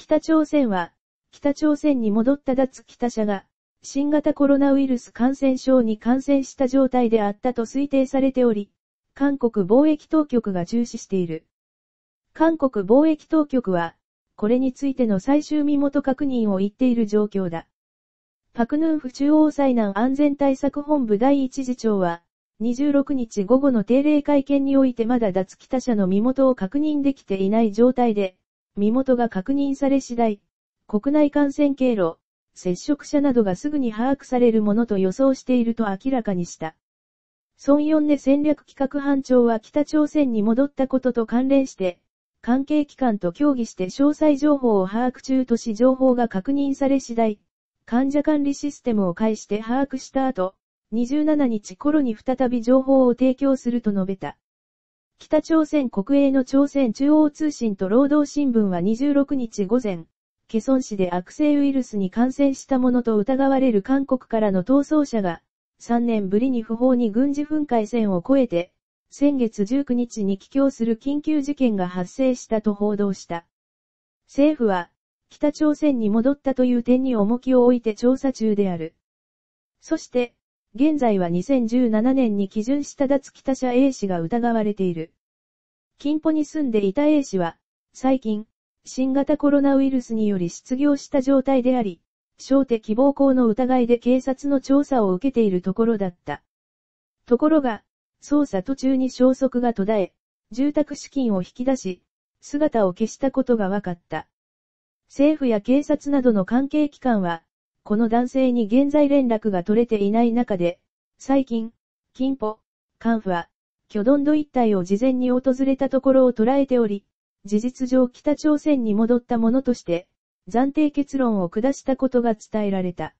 北朝鮮は、北朝鮮に戻った脱北者が、新型コロナウイルス感染症に感染した状態であったと推定されており、韓国貿易当局が重視している。韓国貿易当局は、これについての最終身元確認を言っている状況だ。パクヌンフ中央災難安全対策本部第一次長は、26日午後の定例会見においてまだ脱北者の身元を確認できていない状態で、身元が確認され次第、国内感染経路、接触者などがすぐに把握されるものと予想していると明らかにした。ソン・ヨンネ戦略企画班長は北朝鮮に戻ったことと関連して、関係機関と協議して詳細情報を把握中とし情報が確認され次第、患者管理システムを介して把握した後、27日頃に再び情報を提供すると述べた。北朝鮮国営の朝鮮中央通信と労働新聞は26日午前、ケソン市で悪性ウイルスに感染したものと疑われる韓国からの逃走者が、3年ぶりに不法に軍事分解線を越えて、先月19日に帰郷する緊急事件が発生したと報道した。政府は、北朝鮮に戻ったという点に重きを置いて調査中である。そして、現在は2017年に基準した脱北者 A 氏が疑われている。金庫に住んでいた A 氏は、最近、新型コロナウイルスにより失業した状態であり、小手希望校の疑いで警察の調査を受けているところだった。ところが、捜査途中に消息が途絶え、住宅資金を引き出し、姿を消したことが分かった。政府や警察などの関係機関は、この男性に現在連絡が取れていない中で、最近、金庫、カンフは、キョドンド一帯を事前に訪れたところを捉えており、事実上北朝鮮に戻ったものとして、暫定結論を下したことが伝えられた。